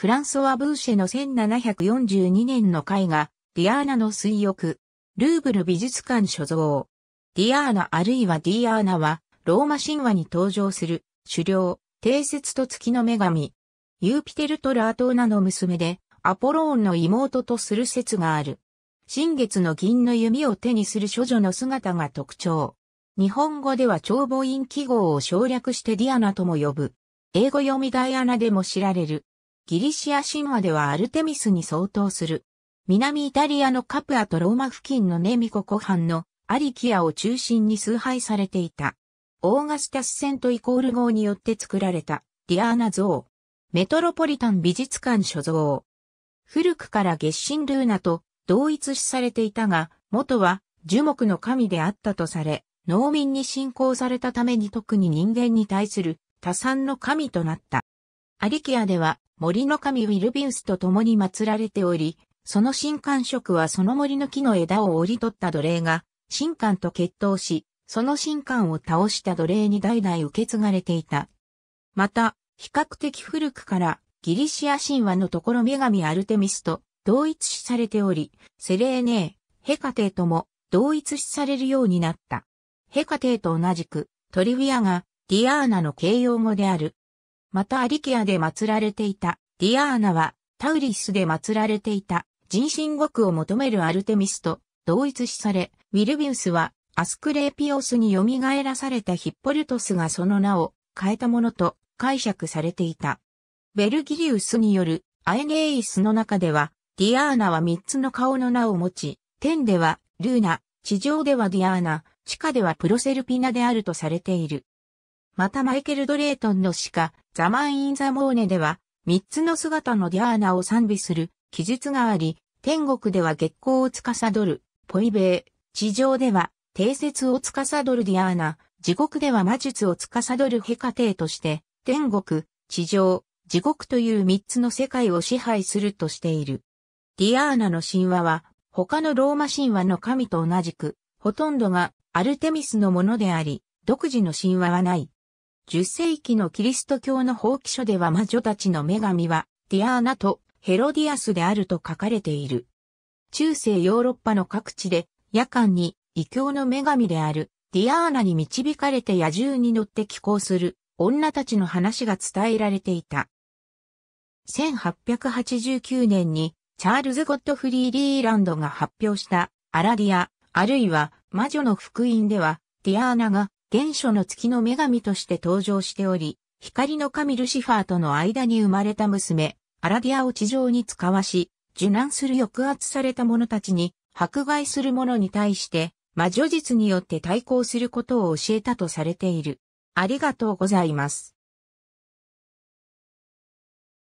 フランソワ・ブーシェの1742年の絵画、ディアーナの水浴、ルーブル美術館所蔵。ディアーナあるいはディアーナは、ローマ神話に登場する、狩猟、定説と月の女神。ユーピテルとラートーナの娘で、アポローンの妹とする説がある。新月の銀の弓を手にする処女の姿が特徴。日本語では長母音記号を省略してディアナとも呼ぶ。英語読みダイアナでも知られる。ギリシア神話ではアルテミスに相当する。南イタリアのカプアとローマ付近のネミコ湖畔のアリキアを中心に崇拝されていた。オーガスタスセントイコール号によって作られたディアーナ像。メトロポリタン美術館所蔵。古くから月神ルーナと同一視されていたが、元は樹木の神であったとされ、農民に信仰されたために特に人間に対する多産の神となった。アリキアでは森の神ウィルビウスと共に祀られており、その神官職はその森の木の枝を折り取った奴隷が、神官と決闘し、その神官を倒した奴隷に代々受け継がれていた。また、比較的古くからギリシア神話のところ女神アルテミスと同一視されており、セレーネー、ヘカテーとも同一視されるようになった。ヘカテーと同じく、トリビィアがディアーナの形容語であるまたアリキアで祀られていた、ディアーナは、タウリスで祀られていた、人神獄を求めるアルテミスと同一視され、ウィルビウスは、アスクレーピオスに蘇らされたヒッポルトスがその名を変えたものと解釈されていた。ベルギリウスによるアエネイスの中では、ディアーナは三つの顔の名を持ち、天ではルーナ、地上ではディアーナ、地下ではプロセルピナであるとされている。またマイケル・ドレートンの鹿。ザマン・イン・ザ・モーネでは、三つの姿のディアーナを賛美する記述があり、天国では月光を司る、ポイベー、地上では、定説を司るディアーナ、地獄では魔術を司るヘカテーとして、天国、地上、地獄という三つの世界を支配するとしている。ディアーナの神話は、他のローマ神話の神と同じく、ほとんどがアルテミスのものであり、独自の神話はない。10世紀のキリスト教の法規書では魔女たちの女神は、ディアーナとヘロディアスであると書かれている。中世ヨーロッパの各地で、夜間に異教の女神であるディアーナに導かれて野獣に乗って寄港する女たちの話が伝えられていた。1889年にチャールズ・ゴッドフリー・リーランドが発表したアラディア、あるいは魔女の福音では、ディアーナが原初の月の女神として登場しており、光の神ルシファーとの間に生まれた娘、アラディアを地上に使わし、受難する抑圧された者たちに、迫害する者に対して、魔女術によって対抗することを教えたとされている。ありがとうございます。